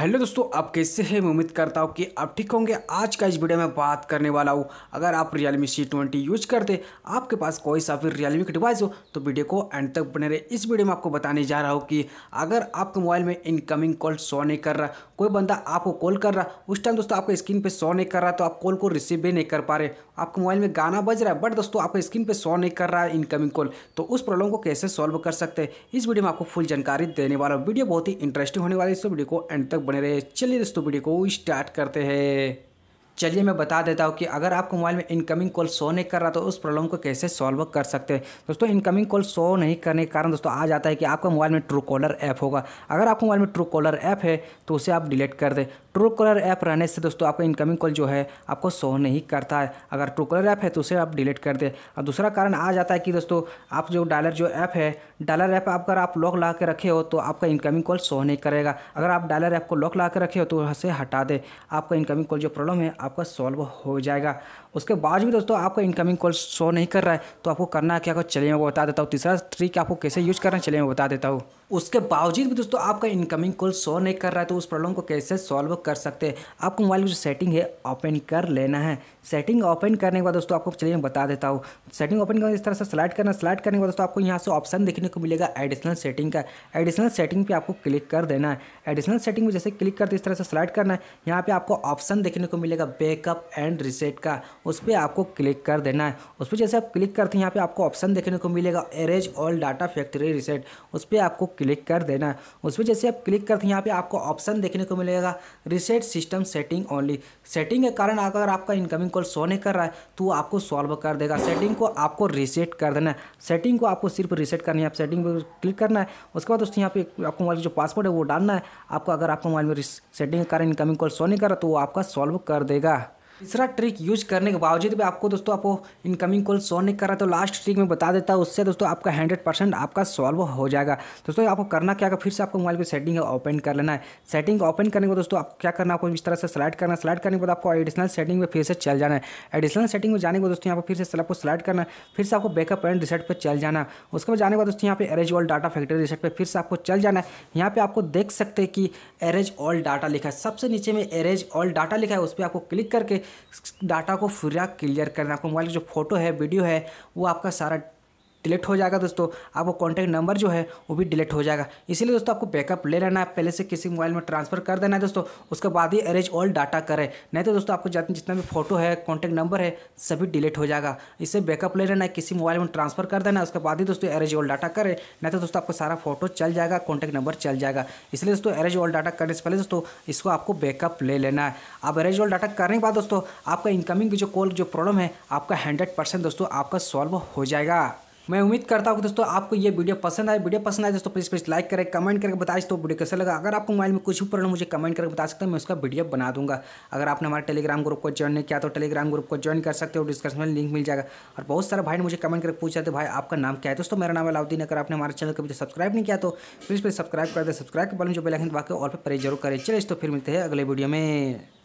hello दोस्तों आप कैसे हैं मैं उम्मीद करता हूँ कि आप ठीक होंगे आज का इस वीडियो में बात करने वाला हूँ अगर आप रियलमी सी ट्वेंटी यूज करते आपके पास कोई सा फिर रियलमी का डिवाइस हो तो वीडियो को एंड तक बने रहे इस वीडियो में आपको बताने जा रहा हूँ कि अगर आपके मोबाइल में इनकमिंग कॉल शो नहीं कर रहा कोई बंदा आपको कॉल कर रहा उस टाइम दोस्तों आपका स्क्रीन पे शो नहीं कर रहा तो आप कॉल को रिसीव भी नहीं कर पा रहे आपके मोबाइल में गाना बज रहा है बट दोस्तों आपका स्क्रीन पे शो नहीं कर रहा है इनकमिंग कॉल तो उस प्रॉब्लम को कैसे सॉल्व कर सकते हैं इस वीडियो में आपको फुल जानकारी देने वाला हूँ वीडियो बहुत ही इंटरेस्टिंग होने वाली है इस वीडियो को एंड तक बने रहे चलिए दोस्तों वीडियो को स्टार्ट करते हैं चलिए मैं बता देता हूँ कि अगर आपको मोबाइल में इनकमिंग कॉल शो नहीं कर रहा तो उस प्रॉब्लम को कैसे सॉल्व कर सकते हैं दोस्तों इनकमिंग कॉल शो नहीं करने के कारण दोस्तों आ जाता है कि आपका मोबाइल में ट्रू कॉलर ऐप होगा अगर आपके मोबाइल में ट्रू कॉलर ऐप है तो उसे आप डिलीट कर दें ट्रू कॉलर ऐप रहने से दोस्तों आपका इनकमिंग कॉल जो है आपको शो नहीं करता है अगर ट्रू कॉलर ऐप है तो उसे आप डिलीट कर दें और दूसरा कारण आ जाता है कि दोस्तों आप जो डायलर जो ऐप है डायलर ऐप अगर आप लॉक लगा के रखे हो तो आपका इनकमिंग कॉल शो नहीं करेगा अगर आप डायलर ऐप को लॉक लगा के रखे हो तो उसे हटा दें आपका इनकमिंग कॉल जो प्रॉब्लम है आपका सॉल्व हो जाएगा उसके बाद भी दोस्तों आपका इनकमिंग कॉल शो नहीं कर रहा है तो आपको करना है क्या चलिए मैं बता देता हूँ तीसरा ट्रिक आपको कैसे यूज़ करना है चलिए मैं बता देता हूँ उसके बावजूद भी दोस्तों आपका इनकमिंग कॉल शो नहीं कर रहा है तो उस प्रॉब्लम को कैसे सॉल्व कर सकते हैं आपको मोबाइल की जो सेटिंग है ओपन कर लेना है सेटिंग ओपन करने के बाद दोस्तों आपको चलिए मैं बता देता हूँ सेटिंग ओपन करने इस तरह से स्लाइड करना स्लाइड करने के बाद दोस्तों आपको यहाँ से ऑप्शन देखने को मिलेगा एडिशनल सेटिंग का एडिशनल सेटिंग पर आपको क्लिक कर देना है एडिशनल सेटिंग में जैसे क्लिक करते इस तरह से स्लाइड करना है यहाँ पर आपको ऑप्शन देखने को मिलेगा बैकअप एंड रिसेट का उस पर आपको क्लिक कर देना है उस पर जैसे आप क्लिक करते हैं यहाँ पर आपको ऑप्शन देखने को मिलेगा erase all data factory reset उस पर आपको क्लिक कर देना उसमें जैसे आप क्लिक करते हैं यहाँ पे आपको ऑप्शन देखने को मिलेगा reset system setting only setting के कारण अगर आपका इनकमिंग कॉल सो नहीं कर रहा है तो वो आपको सॉल्व कर देगा सेटिंग को आपको रिसेट कर देना है सेटिंग को आपको सिर्फ रिसेट करनी है आप सेटिंग पर क्लिक करना है उसके बाद उसके यहाँ पे आपको मोबाइल जो पासवर्ड है वो डालना है आपको अगर आपको मोबाइल में सेटिंग के कारण इनकमिंग कॉल सो नहीं कर रहा तो वो आपका सॉल्व कर देगा तीसरा ट्रिक यूज करने के बावजूद भी आपको दोस्तों आपको इनकमिंग कॉल सॉल्व नहीं कर रहा तो लास्ट ट्रिक में बता देता हूँ उससे दोस्तों आपका हंड्रेड परसेंट आपका सॉल्व हो जाएगा दोस्तों आपको करना क्या फिर से आपको मोबाइल पर सेटिंग ओपन कर लेना है सेटिंग ओपन करने के बाद दोस्तों आपको क्या करना आपको इस तरह से स्लाइड करना स्लाइड करने के बाद आपको एडिशनल सेटिंग में फिर से चल जाना है एडिशनल सेटिंग में जाने के बाद दोस्तों यहाँ पर फिर से आपको स्लाइड करना है फिर से आपको बैकअप एंड रिसेट पर चल जाना उसके बाद जाने के बाद दोस्तों यहाँ पे erase all data factory reset पर फिर से आपको चल जाना है यहाँ पे आपको देख सकते हैं कि एरेज ऑल डाटा लिखा है सबसे नीचे में एरेज ऑल डाटा लिखा है उस पर आपको क्लिक करके डाटा को फिर क्लियर करना आपका मोबाइल की जो फोटो है वीडियो है वो आपका सारा डिलीट हो जाएगा दोस्तों आपको कॉन्टैक्ट नंबर जो है वो भी डिलीट हो जाएगा इसीलिए दोस्तों आपको बैकअप ले लेना है पहले से किसी मोबाइल में ट्रांसफर कर देना है दोस्तों उसके बाद ही अरेज ऑल डाटा करें नहीं तो दोस्तों आपको जितना भी फोटो है कॉन्टैक्ट नंबर है सभी डिलीट हो जाएगा इससे बैकअप ले लेना है किसी मोबाइल में ट्रांसफर कर देना है उसके बाद ही दोस्तों अरेज ऑल डाटा करें नहीं तो दोस्तों आपको सारा फोटो चल जाएगा कॉन्टैक्ट नंबर चल जाएगा इसलिए दोस्तों अरेज ऑल डाटा करने से पहले दोस्तों इसको आपको बैकअप ले लेना है अब अरेज ऑल डाटा करने के बाद दोस्तों आपका इनकमिंग जो कॉल जो प्रॉब्लम है आपका हंड्रेड परसेंट दोस्तों आपका सॉल्व हो जाएगा मैं उम्मीद करता हूँ दोस्तों आपको ये वीडियो पसंद आए वीडियो पसंद आए दोस्तों प्लीज़ प्लीज़ लाइक करें कमेंट करके बताए तो वीडियो कैसे लगा अगर आपको मोबाइल में कुछ भी प्रॉब्लम मुझे कमेंट करके बता सकते हैं मैं उसका वीडियो बना दूंगा अगर आपने हमारे टेलीग्राम ग्रुप को ज्वाइन नहीं किया तो टेलीग्राम ग्रुप को ज्वाइन कर सकते हो डिस्क्रिप्शन में लिंक मिल जाएगा और बहुत सारे भाई ने मुझे कमेंट करके पूछा था थे भाई आपका नाम क्या है दोस्तों मेरा नाम अलाउद्दीन अगर आपने हमारे चैनल कभी सब्सक्राइब तो नहीं किया तो प्लीज़ प्लीज़ सब्सक्राइब कर दे सब्सक्राइब के बल जो बेलाइन बाकी और पर प्रेस जरूर करें चले तो फिर मिलते हैं अगले वीडियो में